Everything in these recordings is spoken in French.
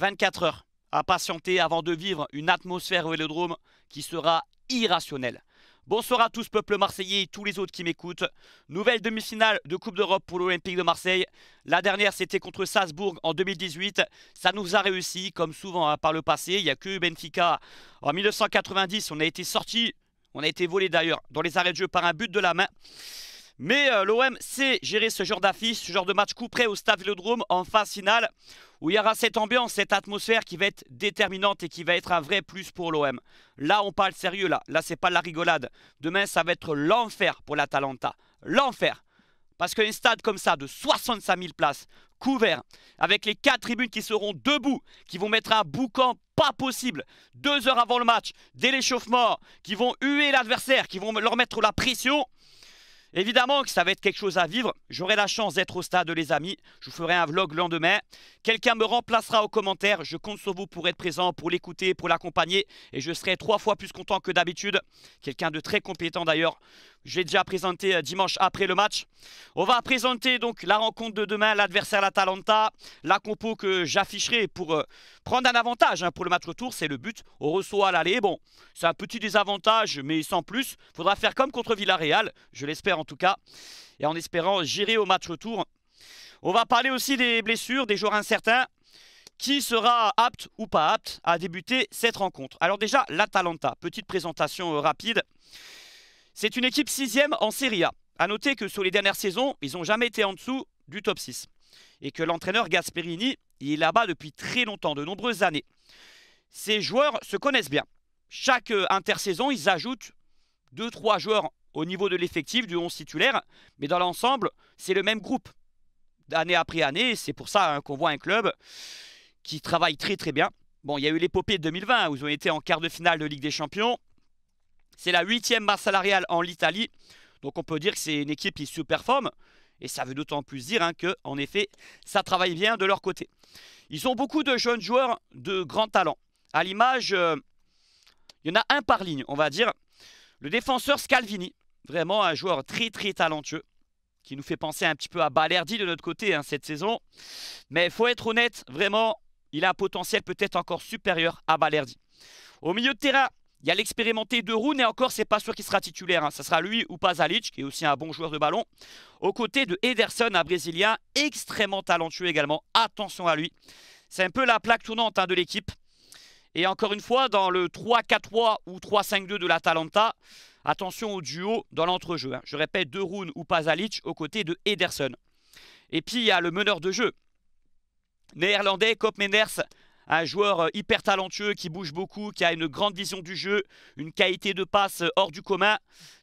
24 heures à patienter avant de vivre une atmosphère au Vélodrome qui sera irrationnelle. Bonsoir à tous, peuple marseillais et tous les autres qui m'écoutent. Nouvelle demi-finale de Coupe d'Europe pour l'Olympique de Marseille. La dernière, c'était contre Salzbourg en 2018. Ça nous a réussi, comme souvent hein, par le passé. Il n'y a que Benfica. En 1990, on a été sorti, on a été volé d'ailleurs dans les arrêts de jeu par un but de la main. Mais euh, l'OM sait gérer ce genre d'affiche, ce genre de match coup près au Stade Vélodrome en phase finale où il y aura cette ambiance, cette atmosphère qui va être déterminante et qui va être un vrai plus pour l'OM. Là, on parle sérieux, là. Là, c'est pas de la rigolade. Demain, ça va être l'enfer pour l'Atalanta. L'enfer. Parce qu'un stade comme ça, de 65 000 places, couvert, avec les quatre tribunes qui seront debout, qui vont mettre un boucan pas possible, deux heures avant le match, dès l'échauffement, qui vont huer l'adversaire, qui vont leur mettre la pression, Évidemment que ça va être quelque chose à vivre. J'aurai la chance d'être au stade, les amis. Je vous ferai un vlog lendemain. Quelqu'un me remplacera aux commentaires. Je compte sur vous pour être présent, pour l'écouter, pour l'accompagner. Et je serai trois fois plus content que d'habitude. Quelqu'un de très compétent d'ailleurs. J'ai déjà présenté euh, dimanche après le match. On va présenter donc la rencontre de demain, l'adversaire l'Atalanta, la compo que j'afficherai pour euh, prendre un avantage hein, pour le match retour, c'est le but. On reçoit à l'aller. Bon, c'est un petit désavantage, mais sans plus. Faudra faire comme contre Villarreal, je l'espère en tout cas. Et en espérant gérer au match retour. On va parler aussi des blessures, des joueurs incertains qui sera apte ou pas apte à débuter cette rencontre. Alors déjà, l'Atalanta, petite présentation euh, rapide. C'est une équipe sixième en Serie A. A noter que sur les dernières saisons, ils n'ont jamais été en dessous du top 6. Et que l'entraîneur Gasperini est là-bas depuis très longtemps, de nombreuses années. Ces joueurs se connaissent bien. Chaque euh, intersaison, ils ajoutent 2-3 joueurs au niveau de l'effectif du 11 titulaire, mais dans l'ensemble, c'est le même groupe, année après année. C'est pour ça hein, qu'on voit un club qui travaille très très bien. Bon, il y a eu l'épopée de 2020 hein, où ils ont été en quart de finale de Ligue des Champions. C'est la huitième masse salariale en Italie, Donc on peut dire que c'est une équipe qui superforme, performe Et ça veut d'autant plus dire hein, qu'en effet, ça travaille bien de leur côté. Ils ont beaucoup de jeunes joueurs de grands talents. À l'image, euh, il y en a un par ligne, on va dire. Le défenseur Scalvini, vraiment un joueur très très talentueux, qui nous fait penser un petit peu à Balerdi de notre côté hein, cette saison. Mais il faut être honnête, vraiment, il a un potentiel peut-être encore supérieur à Balerdi. Au milieu de terrain, il y a l'expérimenté de Roon et encore c'est pas sûr qu'il sera titulaire. Ce hein. Ça sera lui ou pas qui est aussi un bon joueur de ballon. Aux côtés de Ederson, un Brésilien extrêmement talentueux également. Attention à lui. C'est un peu la plaque tournante hein, de l'équipe. Et encore une fois, dans le 3-4-3 ou 3-5-2 de l'Atalanta, attention au duo dans l'entrejeu. Hein. Je répète, de Roon ou Pazalic aux côtés de Ederson. Et puis il y a le meneur de jeu. Néerlandais Menders un joueur euh, hyper talentueux qui bouge beaucoup, qui a une grande vision du jeu, une qualité de passe euh, hors du commun,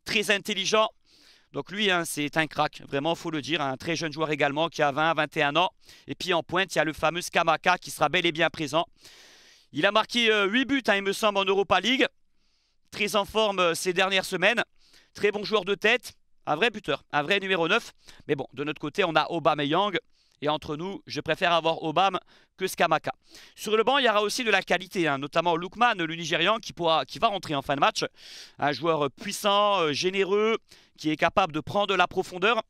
très intelligent. Donc lui, hein, c'est un crack, vraiment, faut le dire. Hein. Un très jeune joueur également qui a 20 21 ans. Et puis en pointe, il y a le fameux Kamaka, qui sera bel et bien présent. Il a marqué 8 euh, buts, hein, il me semble, en Europa League. Très en forme ces dernières semaines. Très bon joueur de tête. Un vrai buteur, un vrai numéro 9. Mais bon, de notre côté, on a Aubameyang. Et entre nous, je préfère avoir Obama que Skamaka. Sur le banc, il y aura aussi de la qualité, hein, notamment Lukman, le Nigérian, qui, pourra, qui va rentrer en fin de match. Un joueur puissant, euh, généreux, qui est capable de prendre de la profondeur.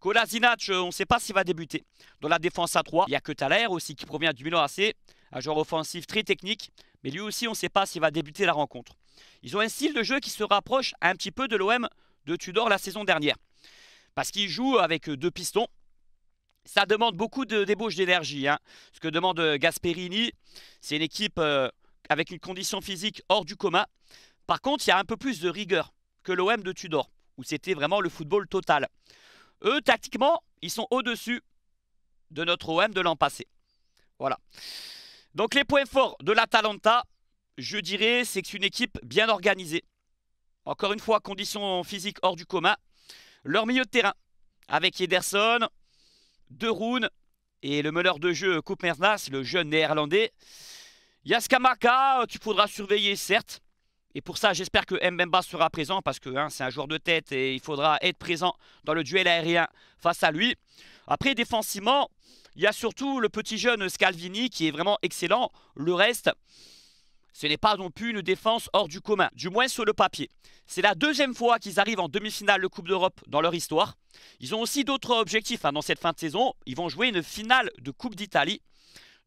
Kolasinac, euh, on ne sait pas s'il va débuter. Dans la défense à 3, il y a que aussi qui provient du Milan AC, un joueur offensif très technique, mais lui aussi on ne sait pas s'il va débuter la rencontre. Ils ont un style de jeu qui se rapproche un petit peu de l'OM de Tudor la saison dernière. Parce qu'ils jouent avec euh, deux pistons, ça demande beaucoup de débauche d'énergie. Hein. Ce que demande euh, Gasperini, c'est une équipe euh, avec une condition physique hors du coma. Par contre, il y a un peu plus de rigueur que l'OM de Tudor, où c'était vraiment le football total. Eux, tactiquement, ils sont au-dessus de notre OM de l'an passé. Voilà. Donc les points forts de l'Atalanta, je dirais, c'est que c'est une équipe bien organisée. Encore une fois, condition physique hors du coma. Leur milieu de terrain, avec Ederson, de Roon. Et le meneur de jeu Coupe le jeune néerlandais. Yaskamaka, tu pourras surveiller, certes. Et pour ça, j'espère que Mbemba sera présent parce que hein, c'est un joueur de tête et il faudra être présent dans le duel aérien face à lui. Après, défensivement, il y a surtout le petit jeune Scalvini qui est vraiment excellent. Le reste, ce n'est pas non plus une défense hors du commun, du moins sur le papier. C'est la deuxième fois qu'ils arrivent en demi-finale de Coupe d'Europe dans leur histoire. Ils ont aussi d'autres objectifs hein. dans cette fin de saison. Ils vont jouer une finale de Coupe d'Italie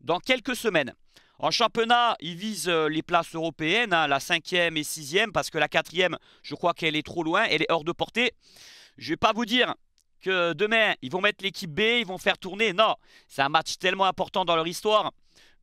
dans quelques semaines. En championnat, ils visent euh, les places européennes, à hein, la cinquième et sixième, parce que la quatrième, je crois qu'elle est trop loin, elle est hors de portée. Je ne vais pas vous dire que demain, ils vont mettre l'équipe B, ils vont faire tourner. Non, c'est un match tellement important dans leur histoire.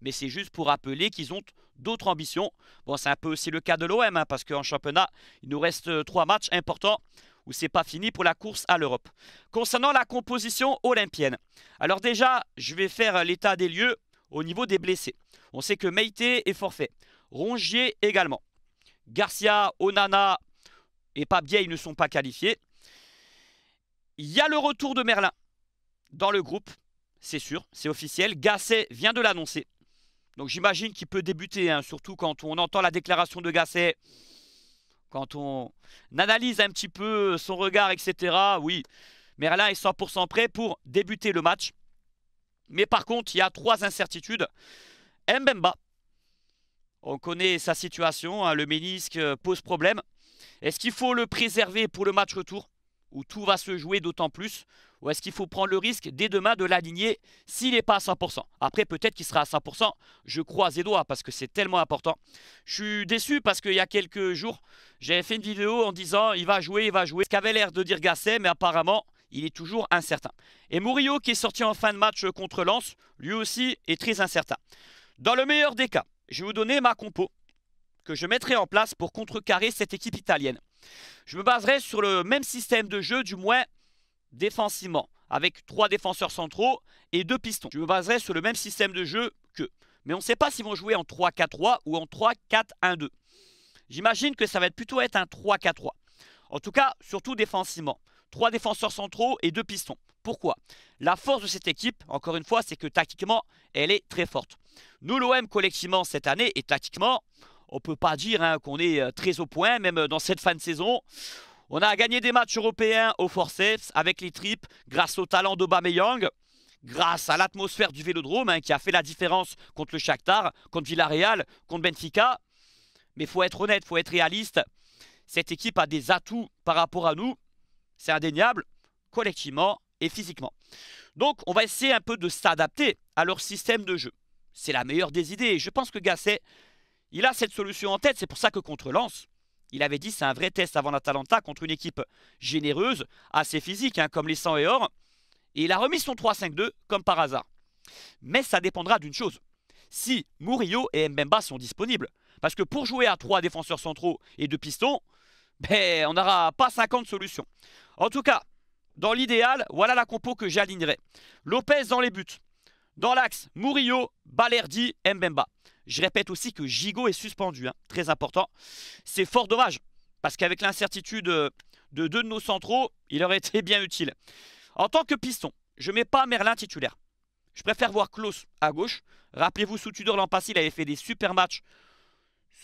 Mais c'est juste pour rappeler qu'ils ont d'autres ambitions. Bon, c'est un peu aussi le cas de l'OM, hein, parce qu'en championnat, il nous reste euh, trois matchs importants où c'est pas fini pour la course à l'Europe. Concernant la composition olympienne, alors déjà, je vais faire euh, l'état des lieux au niveau des blessés. On sait que Meité est forfait, Rongier également. Garcia, Onana et Pabier, ils ne sont pas qualifiés. Il y a le retour de Merlin dans le groupe, c'est sûr, c'est officiel. Gasset vient de l'annoncer. Donc j'imagine qu'il peut débuter, hein, surtout quand on entend la déclaration de Gasset, quand on analyse un petit peu son regard, etc. Oui, Merlin est 100% prêt pour débuter le match. Mais par contre, il y a trois incertitudes. Mbemba, on connaît sa situation, hein, le ménisque euh, pose problème. Est-ce qu'il faut le préserver pour le match retour où tout va se jouer d'autant plus Ou est-ce qu'il faut prendre le risque dès demain de l'aligner s'il n'est pas à 100% Après, peut-être qu'il sera à 100%. Je croise les doigts parce que c'est tellement important. Je suis déçu parce qu'il y a quelques jours, j'avais fait une vidéo en disant il va jouer, il va jouer. Ce qu'avait l'air de dire Gasset, mais apparemment, il est toujours incertain. Et Murillo, qui est sorti en fin de match contre Lens, lui aussi est très incertain. Dans le meilleur des cas, je vais vous donner ma compo que je mettrai en place pour contrecarrer cette équipe italienne. Je me baserai sur le même système de jeu, du moins défensivement, avec trois défenseurs centraux et deux pistons. Je me baserai sur le même système de jeu qu'eux. Mais on ne sait pas s'ils vont jouer en 3-4-3 ou en 3-4-1-2. J'imagine que ça va être plutôt être un 3-4-3. En tout cas, surtout défensivement. Trois défenseurs centraux et deux pistons. Pourquoi La force de cette équipe, encore une fois, c'est que tactiquement, elle est très forte. Nous, l'OM, collectivement, cette année, et tactiquement, on ne peut pas dire hein, qu'on est euh, très au point, même euh, dans cette fin de saison. On a gagné des matchs européens au forceps avec les tripes grâce au talent Young, grâce à l'atmosphère du Vélodrome hein, qui a fait la différence contre le Shakhtar, contre Villarreal, contre Benfica. Mais faut être honnête, faut être réaliste. Cette équipe a des atouts par rapport à nous, c'est indéniable, collectivement et physiquement. Donc on va essayer un peu de s'adapter à leur système de jeu. C'est la meilleure des idées je pense que Gasset il a cette solution en tête, c'est pour ça que contre Lens, il avait dit c'est un vrai test avant l'Atalanta contre une équipe généreuse, assez physique, hein, comme les 100 et or. Et il a remis son 3-5-2 comme par hasard. Mais ça dépendra d'une chose. Si Murillo et Mbemba sont disponibles. Parce que pour jouer à 3 défenseurs centraux et 2 pistons, ben, on n'aura pas 50 solutions. En tout cas, dans l'idéal, voilà la compo que j'alignerai. Lopez dans les buts. Dans l'axe, Murillo, Balerdi, Mbemba. Je répète aussi que Gigot est suspendu, hein, très important. C'est fort dommage, parce qu'avec l'incertitude euh, de deux de nos centraux, il aurait été bien utile. En tant que piston, je ne mets pas Merlin titulaire. Je préfère voir Klaus à gauche. Rappelez-vous, sous Tudor l'an passé, il avait fait des super matchs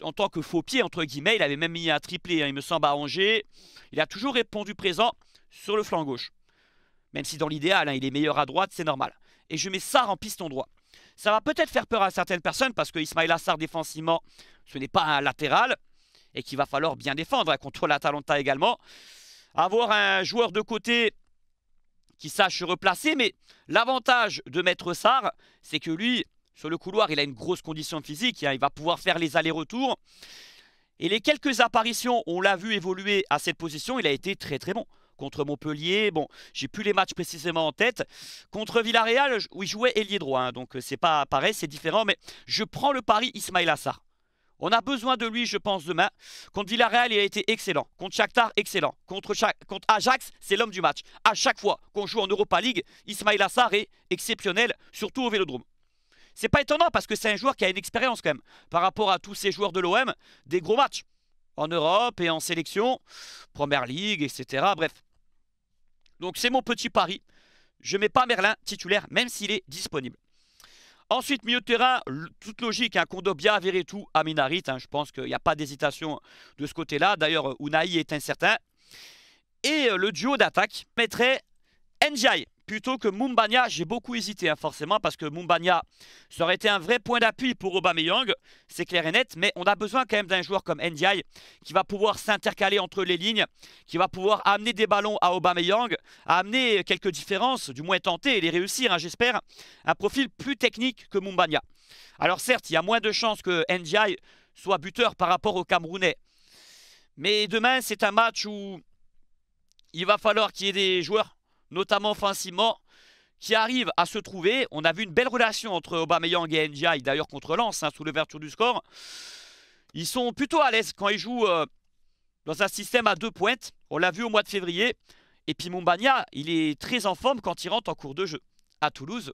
en tant que faux pied, entre guillemets. Il avait même mis un triplé, hein, il me semble, à Angers. Il a toujours répondu présent sur le flanc gauche. Même si dans l'idéal, hein, il est meilleur à droite, c'est normal. Et je mets Sar en piston droit. Ça va peut-être faire peur à certaines personnes parce que Ismail Assar défensivement, ce n'est pas un latéral et qu'il va falloir bien défendre contre l'Atalanta également. Avoir un joueur de côté qui sache se replacer, mais l'avantage de Maître Sarr, c'est que lui, sur le couloir, il a une grosse condition physique, hein. il va pouvoir faire les allers-retours. Et les quelques apparitions, on l'a vu évoluer à cette position, il a été très très bon contre Montpellier. Bon, j'ai plus les matchs précisément en tête. Contre Villarreal, où il jouait ailier droit, hein, donc euh, c'est pas pareil, c'est différent. Mais je prends le pari Ismail Assar. On a besoin de lui, je pense, demain. Contre Villarreal, il a été excellent. Contre Shakhtar, excellent. Contre, Ajax, c'est l'homme du match. À chaque fois qu'on joue en Europa League, Ismail Assar est exceptionnel, surtout au Vélodrome. C'est pas étonnant parce que c'est un joueur qui a une expérience quand même par rapport à tous ces joueurs de l'OM, des gros matchs en Europe et en sélection, Première League, etc. Bref, donc c'est mon petit pari. Je ne mets pas Merlin titulaire, même s'il est disponible. Ensuite, milieu de terrain, toute logique, un bien hein, Kondobia, tout à Minarit. Hein, je pense qu'il n'y a pas d'hésitation de ce côté-là. D'ailleurs, Unai est incertain. Et euh, le duo d'attaque mettrait Njai plutôt que Mumbania. J'ai beaucoup hésité, hein, forcément, parce que Mumbania, ça aurait été un vrai point d'appui pour Aubameyang, c'est clair et net. Mais on a besoin quand même d'un joueur comme Ndiaye qui va pouvoir s'intercaler entre les lignes, qui va pouvoir amener des ballons à Aubameyang, amener quelques différences, du moins tenter et les réussir, hein, j'espère. Un profil plus technique que Mumbania. Alors certes, il y a moins de chances que Ndiaye soit buteur par rapport au Camerounais. Mais demain, c'est un match où il va falloir qu'il y ait des joueurs notamment Simon qui arrive à se trouver. On a vu une belle relation entre Aubameyang et Ndiaye, d'ailleurs contre Lens, hein, sous l'ouverture du score. Ils sont plutôt à l'aise quand ils jouent euh, dans un système à deux pointes. On l'a vu au mois de février. Et puis Mombania, il est très en forme quand il rentre en cours de jeu. À Toulouse,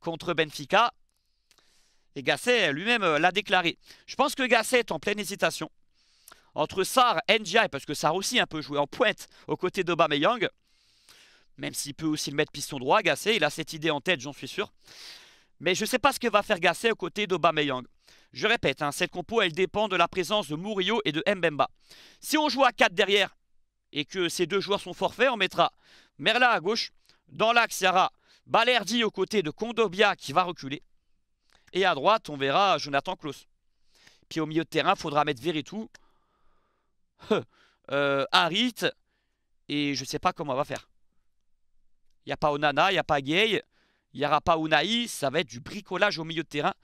contre Benfica. Et Gasset lui-même euh, l'a déclaré. Je pense que Gasset est en pleine hésitation. Entre Sar, Ndiaye, parce que Sar aussi un peu joué en pointe aux côtés d'Aubameyang. Même s'il peut aussi le mettre piston droit, Gasset. Il a cette idée en tête, j'en suis sûr. Mais je ne sais pas ce que va faire Gasset aux côtés d'Obameyang. Je répète, hein, cette compo, elle dépend de la présence de Murillo et de Mbemba. Si on joue à 4 derrière et que ces deux joueurs sont forfaits, on mettra Merla à gauche, dans l'axe aura Balerdi aux côtés de Kondobia qui va reculer. Et à droite, on verra Jonathan Klaus. Puis au milieu de terrain, il faudra mettre Veretout, euh, Harit, et je ne sais pas comment on va faire. Il n'y a pas Onana, il n'y a pas Gay, il n'y aura pas Unai. Ça va être du bricolage au milieu de terrain.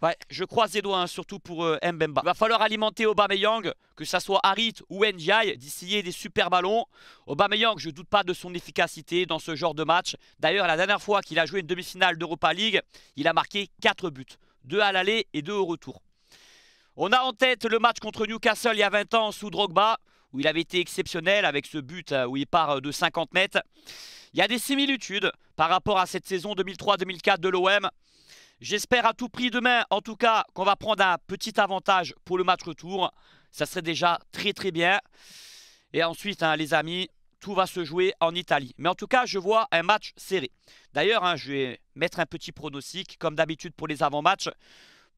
Ouais, je croise les doigts, hein, surtout pour euh, Mbemba. Il va falloir alimenter Aubameyang, que ça soit Harit ou Ndiaye, d'essayer des super ballons. Aubameyang, je ne doute pas de son efficacité dans ce genre de match. D'ailleurs, la dernière fois qu'il a joué une demi-finale d'Europa League, il a marqué 4 buts. Deux à l'aller et deux au retour. On a en tête le match contre Newcastle il y a 20 ans sous Drogba, où il avait été exceptionnel avec ce but euh, où il part euh, de 50 mètres. Il y a des similitudes par rapport à cette saison 2003-2004 de l'OM. J'espère à tout prix demain, en tout cas, qu'on va prendre un petit avantage pour le match retour. Ça serait déjà très très bien. Et ensuite, hein, les amis, tout va se jouer en Italie. Mais en tout cas, je vois un match serré. D'ailleurs, hein, je vais mettre un petit pronostic, comme d'habitude pour les avant-matchs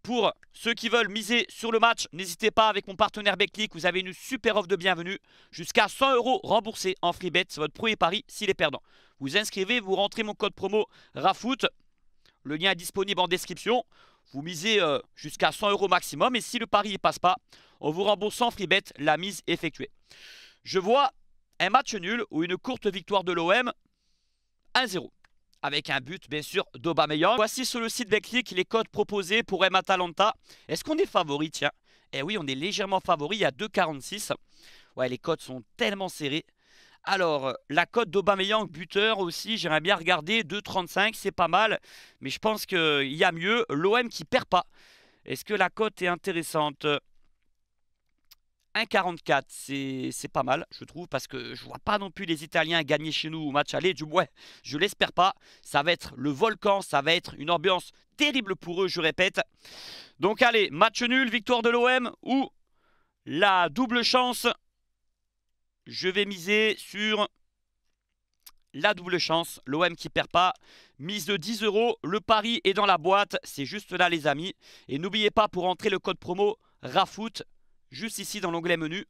pour ceux qui veulent miser sur le match, n'hésitez pas avec mon partenaire Betclic, vous avez une super offre de bienvenue jusqu'à 100 euros remboursés en free bet, c'est votre premier pari s'il est perdant. Vous inscrivez, vous rentrez mon code promo RAFOOT, le lien est disponible en description. Vous misez euh, jusqu'à 100 euros maximum et si le pari ne passe pas, on vous rembourse en free bet la mise effectuée. Je vois un match nul ou une courte victoire de l'OM 1-0 avec un but bien sûr d'Aubameyang. Voici sur le site Betclic les codes proposés pour Emma Atalanta. Est-ce qu'on est favori Tiens, eh oui, on est légèrement favori, il y a 2,46. Ouais, les codes sont tellement serrés. Alors, euh, la cote d'Aubameyang buteur aussi, j'aimerais bien regarder 2,35, c'est pas mal. Mais je pense qu'il y a mieux, l'OM qui perd pas. Est-ce que la cote est intéressante 1,44, c'est pas mal, je trouve, parce que je vois pas non plus les Italiens gagner chez nous au match aller. Du moins, je l'espère pas. Ça va être le volcan, ça va être une ambiance terrible pour eux, je répète. Donc allez, match nul, victoire de l'OM ou la double chance. Je vais miser sur la double chance. L'OM qui perd pas. Mise de 10 euros. Le pari est dans la boîte. C'est juste là, les amis. Et n'oubliez pas, pour entrer le code promo RAFOOT, juste ici dans l'onglet menu.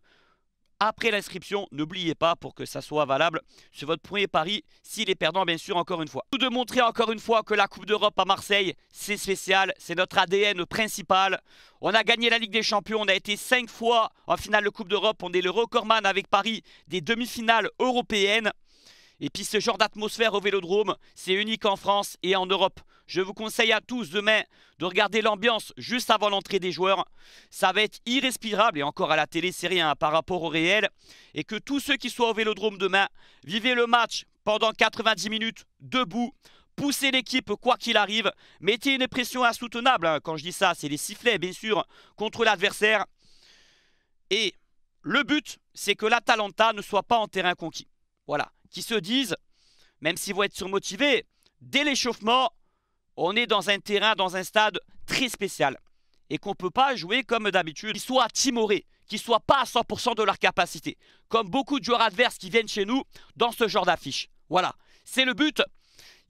Après l'inscription, n'oubliez pas pour que ça soit valable sur votre premier pari, s'il est perdant bien sûr encore une fois. Tout de montrer encore une fois que la Coupe d'Europe à Marseille, c'est spécial, c'est notre ADN principal. On a gagné la Ligue des Champions, on a été cinq fois en finale de Coupe d'Europe, on est le recordman avec Paris des demi-finales européennes. Et puis ce genre d'atmosphère au Vélodrome, c'est unique en France et en Europe. Je vous conseille à tous demain de regarder l'ambiance juste avant l'entrée des joueurs. Ça va être irrespirable et encore à la télé, c'est rien par rapport au réel. Et que tous ceux qui soient au Vélodrome demain, vivez le match pendant 90 minutes debout. Poussez l'équipe quoi qu'il arrive. Mettez une pression insoutenable. Hein. Quand je dis ça, c'est les sifflets, bien sûr, contre l'adversaire. Et le but, c'est que l'Atalanta ne soit pas en terrain conquis. Voilà. Qui se disent, même s'ils vont être surmotivés, dès l'échauffement, on est dans un terrain, dans un stade très spécial et qu'on ne peut pas jouer comme d'habitude, qu'ils soient timorés, qu'ils ne soient pas à 100% de leur capacité, comme beaucoup de joueurs adverses qui viennent chez nous dans ce genre d'affiche. Voilà, c'est le but.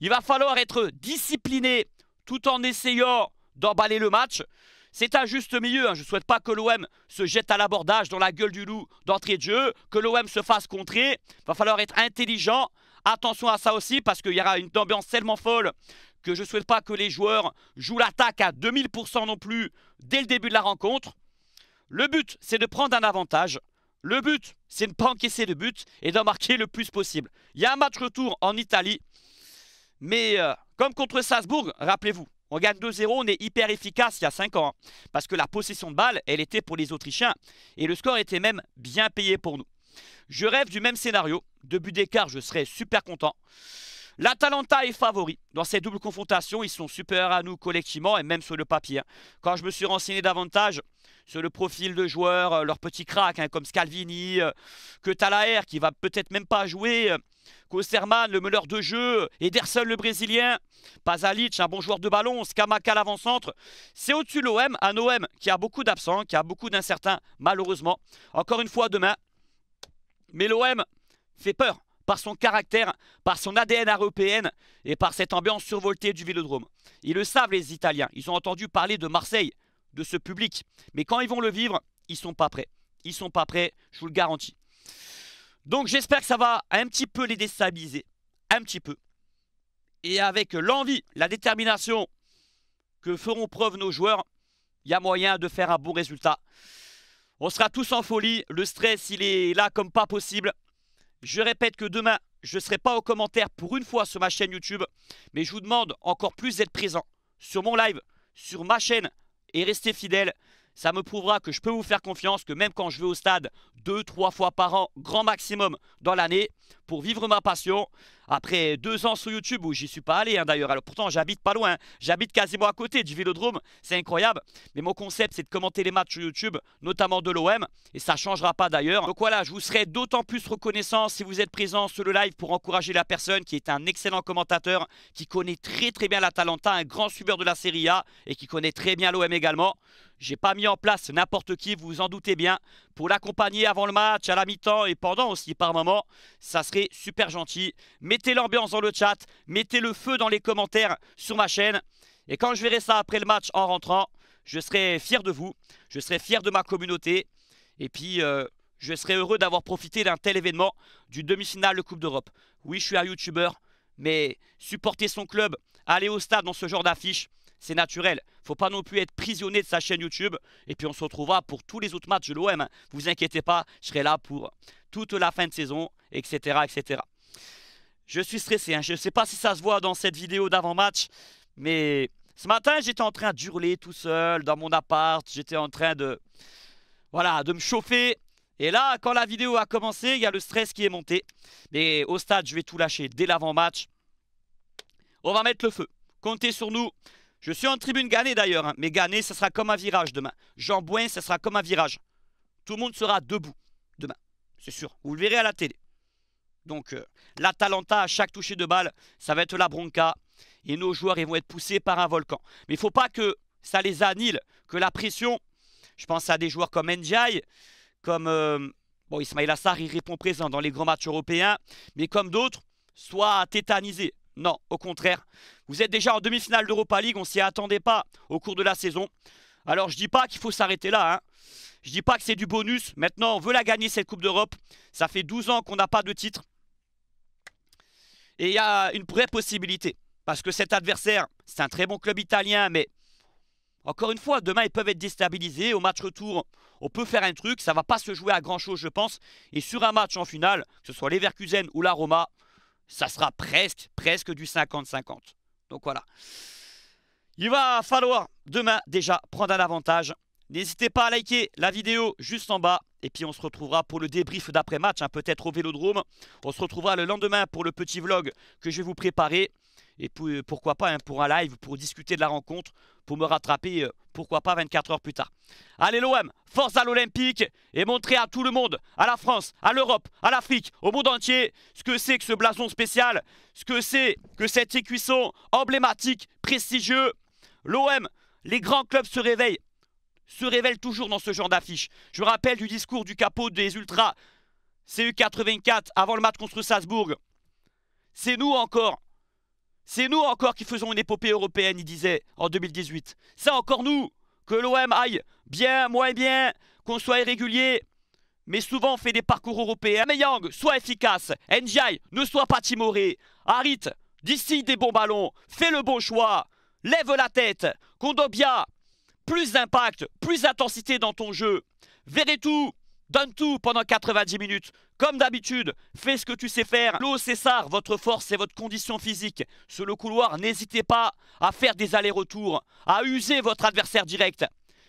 Il va falloir être discipliné tout en essayant d'emballer le match. C'est un juste milieu, hein. je ne souhaite pas que l'OM se jette à l'abordage dans la gueule du loup d'entrée de jeu, que l'OM se fasse contrer. Il va falloir être intelligent, Attention à ça aussi parce qu'il y aura une ambiance tellement folle que je ne souhaite pas que les joueurs jouent l'attaque à 2000% non plus dès le début de la rencontre. Le but, c'est de prendre un avantage. Le but, c'est de ne pas encaisser de but et d'en marquer le plus possible. Il y a un match retour en Italie. Mais euh, comme contre Salzbourg, rappelez-vous, on gagne 2-0, on est hyper efficace il y a 5 ans. Hein, parce que la possession de balle, elle était pour les Autrichiens. Et le score était même bien payé pour nous. Je rêve du même scénario. De but d'écart, je serais super content. L'Atalanta est favori. Dans ces doubles confrontations, ils sont super à nous collectivement et même sur le papier. Quand je me suis renseigné davantage sur le profil de joueurs, euh, leurs petits cracks hein, comme Scalvini, euh, que Talaer qui va peut-être même pas jouer, Kosterman, euh, le meneur de jeu, Ederson le Brésilien, Pazalic, un bon joueur de ballon, Skamaka l'avant-centre. C'est au-dessus l'OM, un OM qui a beaucoup d'absents, qui a beaucoup d'incertains malheureusement. Encore une fois demain, mais l'OM fait peur par son caractère, par son ADN européenne et par cette ambiance survoltée du Vélodrome. Ils le savent les Italiens, ils ont entendu parler de Marseille, de ce public. Mais quand ils vont le vivre, ils sont pas prêts. Ils sont pas prêts, je vous le garantis. Donc j'espère que ça va un petit peu les déstabiliser, un petit peu. Et avec l'envie, la détermination que feront preuve nos joueurs, il y a moyen de faire un bon résultat. On sera tous en folie. Le stress, il est là comme pas possible. Je répète que demain, je ne serai pas aux commentaires pour une fois sur ma chaîne YouTube. Mais je vous demande encore plus d'être présent sur mon live, sur ma chaîne et rester fidèle. Ça me prouvera que je peux vous faire confiance, que même quand je vais au stade deux, trois fois par an, grand maximum dans l'année, pour vivre ma passion, après deux ans sur YouTube où j'y suis pas allé hein, d'ailleurs, alors pourtant j'habite pas loin, hein. j'habite quasiment à côté du Vélodrome, c'est incroyable, mais mon concept c'est de commenter les matchs sur YouTube, notamment de l'OM, et ça changera pas d'ailleurs. Donc voilà, je vous serai d'autant plus reconnaissant si vous êtes présent sur le live pour encourager la personne qui est un excellent commentateur, qui connaît très très bien la Talenta, un grand suiveur de la Serie A, et qui connaît très bien l'OM également. J'ai pas mis en place n'importe qui, vous vous en doutez bien, pour l'accompagner avant le match, à la mi-temps et pendant aussi par moments, Ça serait super gentil. Mettez l'ambiance dans le chat, mettez le feu dans les commentaires sur ma chaîne. Et quand je verrai ça après le match en rentrant, je serai fier de vous, je serai fier de ma communauté. Et puis, euh, je serai heureux d'avoir profité d'un tel événement, du demi-finale de Coupe d'Europe. Oui, je suis un YouTuber, mais supporter son club, aller au stade dans ce genre d'affiche, c'est naturel. Faut pas non plus être prisonnier de sa chaîne YouTube. Et puis on se retrouvera pour tous les autres matchs de l'OM. Vous inquiétez pas, je serai là pour toute la fin de saison, etc. etc. Je suis stressé, hein. je ne sais pas si ça se voit dans cette vidéo d'avant-match, mais ce matin j'étais en train d'hurler tout seul dans mon appart, j'étais en train de, voilà, de me chauffer. Et là, quand la vidéo a commencé, il y a le stress qui est monté. Mais au stade, je vais tout lâcher dès l'avant-match. On va mettre le feu. Comptez sur nous. Je suis en tribune gagnée d'ailleurs, hein. mais gagnée, ce sera comme un virage demain. Jean Bouin, ce sera comme un virage. Tout le monde sera debout demain, c'est sûr. Vous le verrez à la télé. Donc, la euh, l'Atalanta, à chaque toucher de balle, ça va être la bronca. Et nos joueurs, ils vont être poussés par un volcan. Mais il ne faut pas que ça les annihile, que la pression. Je pense à des joueurs comme Ndiaye, comme. Euh, bon, Ismail Assar, il répond présent dans les grands matchs européens, mais comme d'autres, soit tétanisé. Non, au contraire. Vous êtes déjà en demi-finale d'Europa League, on s'y attendait pas au cours de la saison. Alors je dis pas qu'il faut s'arrêter là, Je hein. je dis pas que c'est du bonus. Maintenant, on veut la gagner cette Coupe d'Europe. Ça fait 12 ans qu'on n'a pas de titre. Et il y a une vraie possibilité. Parce que cet adversaire, c'est un très bon club italien, mais encore une fois, demain, ils peuvent être déstabilisés. Au match retour, on peut faire un truc. Ça ne va pas se jouer à grand-chose, je pense. Et sur un match en finale, que ce soit l'Everkusen ou la Roma, ça sera presque, presque du 50-50. Donc voilà. Il va falloir demain déjà prendre un avantage. N'hésitez pas à liker la vidéo juste en bas. Et puis on se retrouvera pour le débrief d'après-match, hein, peut-être au Vélodrome. On se retrouvera le lendemain pour le petit vlog que je vais vous préparer. Et euh, pourquoi pas hein, pour un live, pour discuter de la rencontre, pour me rattraper, euh, pourquoi pas 24 heures plus tard. Allez l'OM, force à l'Olympique et montrez à tout le monde, à la France, à l'Europe, à l'Afrique, au monde entier, ce que c'est que ce blason spécial, ce que c'est que cet écuisson emblématique, prestigieux. L'OM, les grands clubs se réveillent, se révèlent toujours dans ce genre d'affiche. Je me rappelle du discours du capot des Ultras, CU84, avant le match contre Salzbourg. C'est nous encore c'est nous encore qui faisons une épopée européenne, il disait en 2018. C'est encore nous que l'OM aille bien, moins bien, qu'on soit irrégulier. Mais souvent, on fait des parcours européens. Meyang, sois efficace. NJI, ne sois pas timoré. Harit, d'ici des bons ballons. Fais le bon choix. Lève la tête. Kondobia, plus d'impact, plus d'intensité dans ton jeu. tout. Donne tout pendant 90 minutes. Comme d'habitude, fais ce que tu sais faire. L'eau, c'est votre force, c'est votre condition physique. Sur le couloir, n'hésitez pas à faire des allers-retours, à user votre adversaire direct.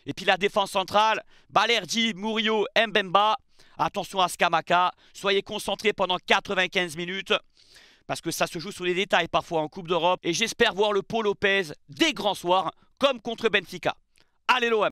Et puis la défense centrale, Balerdi, Murillo, Mbemba. Attention à Skamaka, soyez concentrés pendant 95 minutes. Parce que ça se joue sur les détails parfois en Coupe d'Europe. Et j'espère voir le Paul Lopez des grands soirs, comme contre Benfica. Allez l'OM